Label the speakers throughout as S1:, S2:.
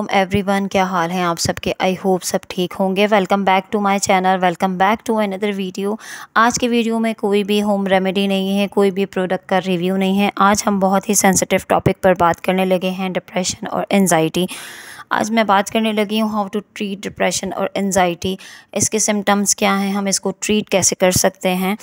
S1: every everyone क्या हाल है आप सबके आई होप सब ठीक होंगे welcome back to my channel welcome back to another video आज के वीडियो में कोई भी होम रेमेडी नहीं है कोई भी प्रोडक्ट का रिव्यू नहीं है आज हम बहुत ही सेंसिटिव टॉपिक पर बात करने लगे हैं डिप्रेशन और एनजाइटी आज मैं बात करने लगी हूँ हाउ टू ट्रीट डिप्रेशन और एनजाइटी इसके सिम्टम्स क्या हैं हम इसको ट्रीट कैसे कर सकते हैं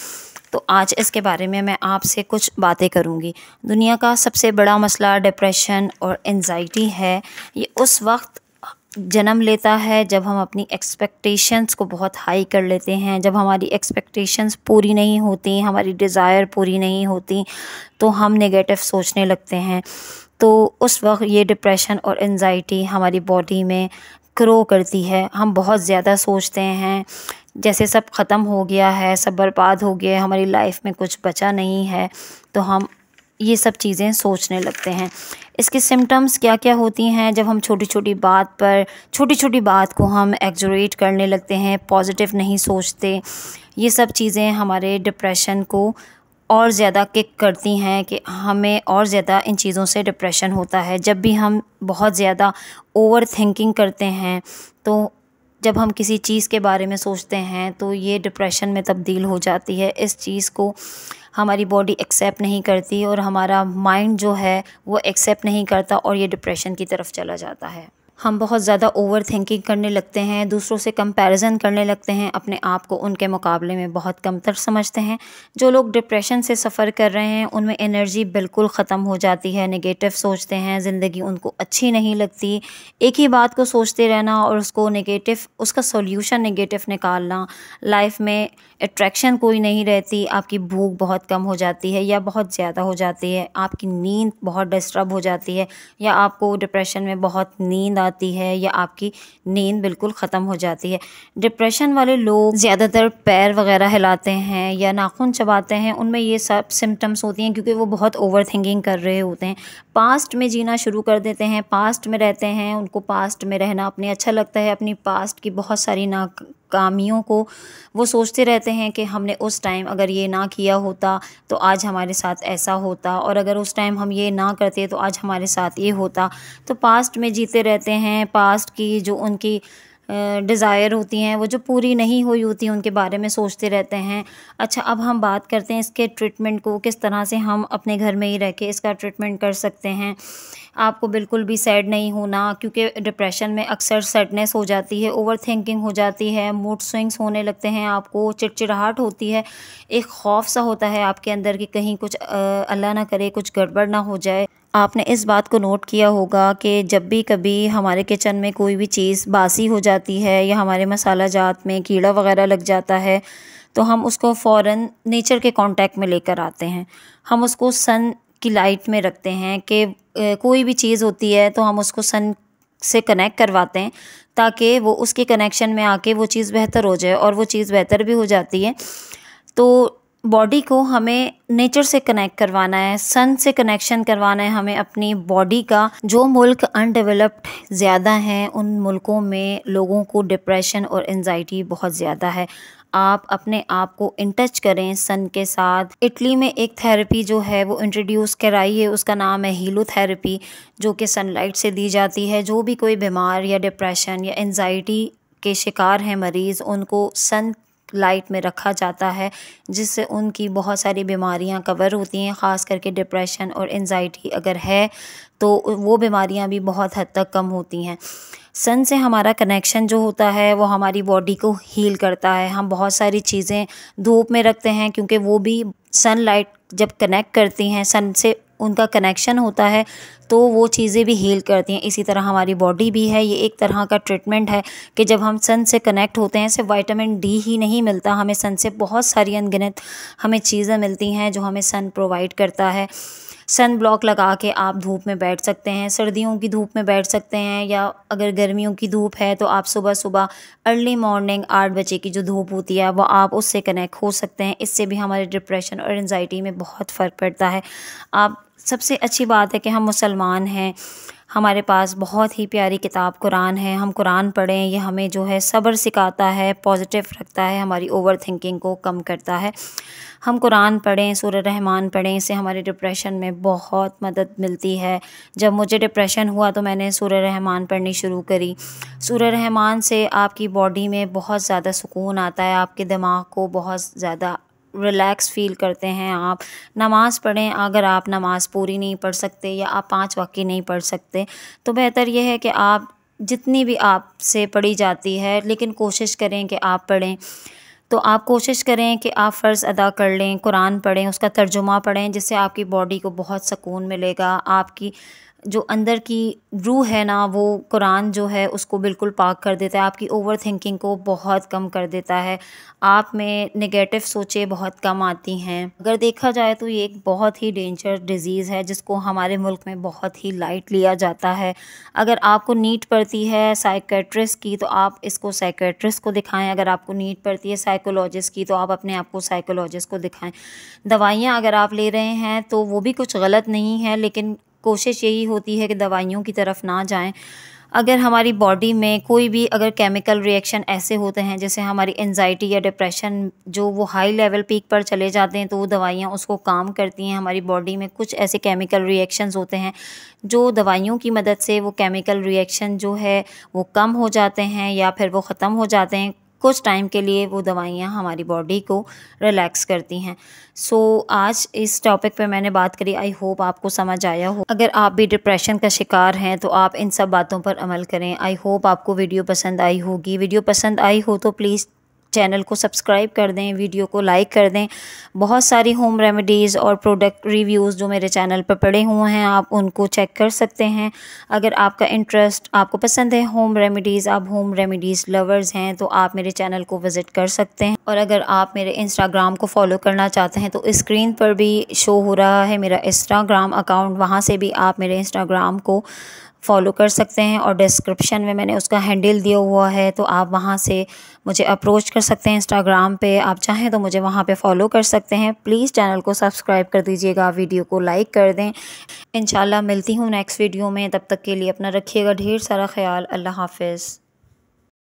S1: तो आज इसके बारे में मैं आपसे कुछ बातें करूंगी दुनिया का सबसे बड़ा मसला डिप्रेशन और एनजाइटी है ये उस वक्त जन्म लेता है जब हम अपनी एक्सपेक्टेशंस को बहुत हाई कर लेते हैं जब हमारी एक्सपेक्टेशंस पूरी नहीं होती हमारी डिज़ायर पूरी नहीं होती तो हम नेगेटिव सोचने लगते हैं तो उस वक्त ये डिप्रेशन और एनजाइटी हमारी बॉडी में ग्रो करती है हम बहुत ज़्यादा सोचते हैं जैसे सब ख़त्म हो गया है सब बर्बाद हो गया है हमारी लाइफ में कुछ बचा नहीं है तो हम ये सब चीज़ें सोचने लगते हैं इसके सिम्टम्स क्या क्या होती हैं जब हम छोटी छोटी बात पर छोटी छोटी बात को हम एग्जोरेट करने लगते हैं पॉजिटिव नहीं सोचते ये सब चीज़ें हमारे डिप्रेशन को और ज़्यादा किक करती हैं कि हमें और ज़्यादा इन चीज़ों से डिप्रेशन होता है जब भी हम बहुत ज़्यादा ओवर थिंकिंग करते हैं तो जब हम किसी चीज़ के बारे में सोचते हैं तो ये डिप्रेशन में तब्दील हो जाती है इस चीज़ को हमारी बॉडी एक्सेप्ट नहीं करती और हमारा माइंड जो है वो एक्सेप्ट नहीं करता और ये डिप्रेशन की तरफ चला जाता है हम बहुत ज़्यादा ओवर थिंकिंग करने लगते हैं दूसरों से कंपैरिजन करने लगते हैं अपने आप को उनके मुकाबले में बहुत कमतर समझते हैं जो लोग डिप्रेशन से सफ़र कर रहे हैं उनमें एनर्जी बिल्कुल ख़त्म हो जाती है नेगेटिव सोचते हैं ज़िंदगी उनको अच्छी नहीं लगती एक ही बात को सोचते रहना और उसको नेगेटिव उसका सोल्यूशन नेगेटिव निकालना लाइफ में अट्रैक्शन कोई नहीं रहती आपकी भूख बहुत कम हो जाती है या बहुत ज़्यादा हो जाती है आपकी नींद बहुत डिस्टर्ब हो जाती है या आपको डिप्रेशन में बहुत नींद जाती है या आपकी नींद बिल्कुल ख़त्म हो जाती है डिप्रेशन वाले लोग ज़्यादातर पैर वगैरह हिलाते हैं या नाखून चबाते हैं उनमें ये सब सिम्टम्स होती हैं क्योंकि वो बहुत ओवर थिंकिंग कर रहे होते हैं पास्ट में जीना शुरू कर देते हैं पास्ट में रहते हैं उनको पास्ट में रहना अपने अच्छा लगता है अपनी पास्ट की बहुत सारी ना नाकामियों को वो सोचते रहते हैं कि हमने उस टाइम अगर ये ना किया होता तो आज हमारे साथ ऐसा होता और अगर उस टाइम हम ये ना करते तो आज हमारे साथ ये होता तो पास्ट में जीते रहते हैं पास्ट की जो उनकी डिज़ायर होती हैं वो जो पूरी नहीं हुई होती उनके बारे में सोचते रहते हैं अच्छा अब हम बात करते हैं इसके ट्रीटमेंट को किस तरह से हम अपने घर में ही रह के इसका ट्रीटमेंट कर सकते हैं आपको बिल्कुल भी सैड नहीं होना क्योंकि डिप्रेशन में अक्सर सैडनेस हो जाती है ओवर थिंकिंग हो जाती है मूड स्विंग्स होने लगते हैं आपको चिड़चिड़ाहट होती है एक खौफ सा होता है आपके अंदर कि कहीं कुछ अल्लाह ना करे कुछ गड़बड़ ना हो जाए आपने इस बात को नोट किया होगा कि जब भी कभी हमारे किचन में कोई भी चीज़ बासी हो जाती है या हमारे मसाला जात में कीड़ा वगैरह लग जाता है तो हम उसको फ़ौर नेचर के कांटेक्ट में लेकर आते हैं हम उसको सन की लाइट में रखते हैं कि कोई भी चीज़ होती है तो हम उसको सन से कनेक्ट करवाते हैं ताकि वो उसके कनेक्शन में आके वो चीज़ बेहतर हो जाए और वो चीज़ बेहतर भी हो जाती है तो बॉडी को हमें नेचर से कनेक्ट करवाना है सन से कनेक्शन करवाना है हमें अपनी बॉडी का जो मुल्क अनडेवलप्ड ज़्यादा हैं उन मुल्कों में लोगों को डिप्रेशन और एनजाइटी बहुत ज़्यादा है आप अपने आप को इन टच करें सन के साथ इटली में एक थेरेपी जो है वो इंट्रोड्यूस कराई है उसका नाम है हीलो थेरेपी जो कि सनलाइट से दी जाती है जो भी कोई बीमार या डिप्रेशन या एनजाइटी के शिकार हैं मरीज़ उनको सन लाइट में रखा जाता है जिससे उनकी बहुत सारी बीमारियां कवर होती हैं ख़ास करके डिप्रेशन और एनजाइटी अगर है तो वो बीमारियां भी बहुत हद तक कम होती हैं सन से हमारा कनेक्शन जो होता है वो हमारी बॉडी को हील करता है हम बहुत सारी चीज़ें धूप में रखते हैं क्योंकि वो भी सन लाइट जब कनेक्ट करती हैं सन से उनका कनेक्शन होता है तो वो चीज़ें भी हील करती हैं इसी तरह हमारी बॉडी भी है ये एक तरह का ट्रीटमेंट है कि जब हम सन से कनेक्ट होते हैं सिर्फ वाइटामिन डी ही नहीं मिलता हमें सन से बहुत सारी अनगिनत हमें चीज़ें मिलती हैं जो हमें सन प्रोवाइड करता है सन ब्लॉक लगा के आप धूप में बैठ सकते हैं सर्दियों की धूप में बैठ सकते हैं या अगर गर्मियों की धूप है तो आप सुबह सुबह अर्ली मॉर्निंग आठ बजे की जो धूप होती है वह आप उससे कनेक्ट हो सकते हैं इससे भी हमारे डिप्रेशन और एनजाइटी में बहुत फ़र्क पड़ता है आप सबसे अच्छी बात है कि हम मुसलमान हैं हमारे पास बहुत ही प्यारी किताब कुरान है हम कुरान पढ़ें ये हमें जो है सब्र सिखाता है पॉजिटिव रखता है हमारी ओवर थिंकिंग को कम करता है हम कुरान पढ़ें सूर रहमान पढ़ें इससे हमारे डिप्रेशन में बहुत मदद मिलती है जब मुझे डिप्रेशन हुआ तो मैंने सूर रहमान पढ़नी शुरू करी सूर रहमान से आपकी बॉडी में बहुत ज़्यादा सुकून आता है आपके दिमाग को बहुत ज़्यादा रिलैक्स फील करते हैं आप नमाज़ पढ़ें अगर आप नमाज़ पूरी नहीं पढ़ सकते या आप पांच वाक्य नहीं पढ़ सकते तो बेहतर यह है कि आप जितनी भी आपसे पढ़ी जाती है लेकिन कोशिश करें कि आप पढ़ें तो आप कोशिश करें कि आप फ़र्ज़ अदा कर लें कुरान पढ़ें उसका तर्जुमा पढ़ें जिससे आपकी बॉडी को बहुत सुकून मिलेगा आपकी जो अंदर की रूह है ना वो कुरान जो है उसको बिल्कुल पाक कर देता है आपकी ओवर थिंकिंग को बहुत कम कर देता है आप में नेगेटिव सोचें बहुत कम आती हैं अगर देखा जाए तो ये एक बहुत ही डेंजर डिज़ीज़ है जिसको हमारे मुल्क में बहुत ही लाइट लिया जाता है अगर आपको नीट पड़ती है साइकेट्रिस्ट की तो आप इसको साइकेट्रिस्ट को दिखाएँ अगर आपको नीट पड़ती है साइकोलॉजिस्ट की तो आप अपने आप को साइकोलॉजिस्ट को दिखाएँ दवाइयाँ अगर आप ले रहे हैं तो वो भी कुछ गलत नहीं है लेकिन कोशिश यही होती है कि दवाइयों की तरफ ना जाएं अगर हमारी बॉडी में कोई भी अगर केमिकल रिएक्शन ऐसे होते हैं जैसे हमारी एनजाइटी या डिप्रेशन जो वो हाई लेवल पीक पर चले जाते हैं तो वो दवाइयाँ उसको काम करती हैं हमारी बॉडी में कुछ ऐसे केमिकल रिएक्शंस होते हैं जो दवाइयों की मदद से वो केमिकल रिएक्शन जो है वो कम हो जाते हैं या फिर वो ख़त्म हो जाते हैं कुछ टाइम के लिए वो दवाइयाँ हमारी बॉडी को रिलैक्स करती हैं सो so, आज इस टॉपिक पे मैंने बात करी आई होप आपको समझ आया हो अगर आप भी डिप्रेशन का शिकार हैं तो आप इन सब बातों पर अमल करें आई होप आपको वीडियो पसंद आई होगी वीडियो पसंद आई हो तो प्लीज़ चैनल को सब्सक्राइब कर दें वीडियो को लाइक कर दें बहुत सारी होम रेमेडीज़ और प्रोडक्ट रिव्यूज़ जो मेरे चैनल पर पड़े हुए हैं आप उनको चेक कर सकते हैं अगर आपका इंटरेस्ट आपको पसंद है होम रेमेडीज़ आप होम रेमेडीज़ लवर्स हैं तो आप मेरे चैनल को विज़िट कर सकते हैं और अगर आप मेरे इंस्टाग्राम को फॉलो करना चाहते हैं तो स्क्रीन पर भी शो हो रहा है मेरा इंस्टाग्राम अकाउंट वहाँ से भी आप मेरे इंस्टाग्राम को फॉलो कर सकते हैं और डिस्क्रिप्शन में मैंने उसका हैंडल दिया हुआ है तो आप वहाँ से मुझे अप्रोच कर सकते हैं इंस्टाग्राम पे आप चाहें तो मुझे वहाँ पे फॉलो कर सकते हैं प्लीज़ चैनल को सब्सक्राइब कर दीजिएगा वीडियो को लाइक कर दें इन मिलती हूँ नेक्स्ट वीडियो में तब तक के लिए अपना रखिएगा ढेर सारा ख्याल अल्लाह हाफिज़